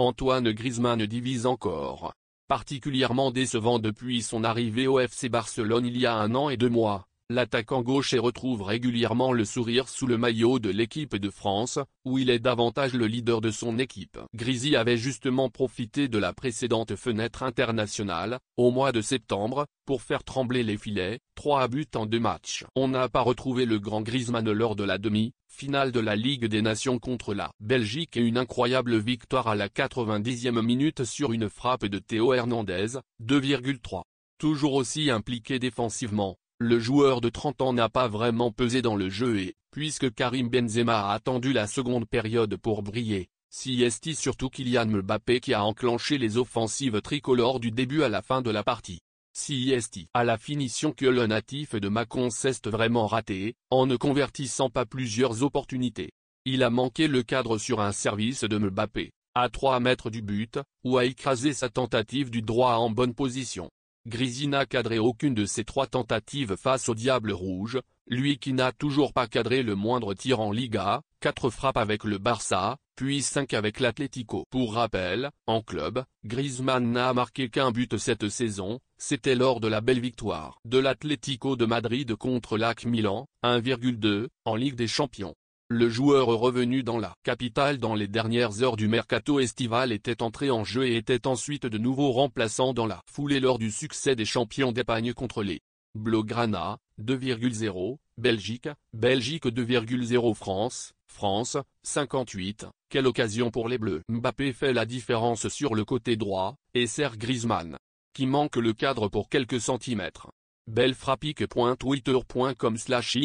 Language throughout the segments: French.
Antoine Griezmann divise encore. Particulièrement décevant depuis son arrivée au FC Barcelone il y a un an et deux mois. L'attaquant et retrouve régulièrement le sourire sous le maillot de l'équipe de France, où il est davantage le leader de son équipe. Grisi avait justement profité de la précédente fenêtre internationale, au mois de septembre, pour faire trembler les filets, 3 buts en deux matchs. On n'a pas retrouvé le grand Griezmann lors de la demi, finale de la Ligue des Nations contre la Belgique et une incroyable victoire à la 90e minute sur une frappe de Théo Hernandez, 2,3. Toujours aussi impliqué défensivement, le joueur de 30 ans n'a pas vraiment pesé dans le jeu et, puisque Karim Benzema a attendu la seconde période pour briller, si surtout Kylian Mbappé qui a enclenché les offensives tricolores du début à la fin de la partie. Si est à la finition que le natif de Macon s'est vraiment raté, en ne convertissant pas plusieurs opportunités. Il a manqué le cadre sur un service de Mbappé, à 3 mètres du but, ou a écrasé sa tentative du droit en bonne position. Grisi n'a cadré aucune de ses trois tentatives face au Diable Rouge, lui qui n'a toujours pas cadré le moindre tir en Liga, 4 frappes avec le Barça, puis 5 avec l'Atlético. Pour rappel, en club, Griezmann n'a marqué qu'un but cette saison, c'était lors de la belle victoire de l'Atlético de Madrid contre l'AC Milan, 1,2, en Ligue des Champions. Le joueur revenu dans la capitale dans les dernières heures du mercato estival était entré en jeu et était ensuite de nouveau remplaçant dans la foulée lors du succès des champions d'Espagne contre les Blaugrana, 2,0, Belgique, Belgique 2,0 France, France, 58, quelle occasion pour les Bleus Mbappé fait la différence sur le côté droit, et sert Griezmann, qui manque le cadre pour quelques centimètres. Belle slash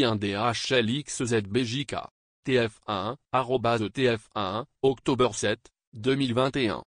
TF1, arrobase TF1, octobre 7, 2021.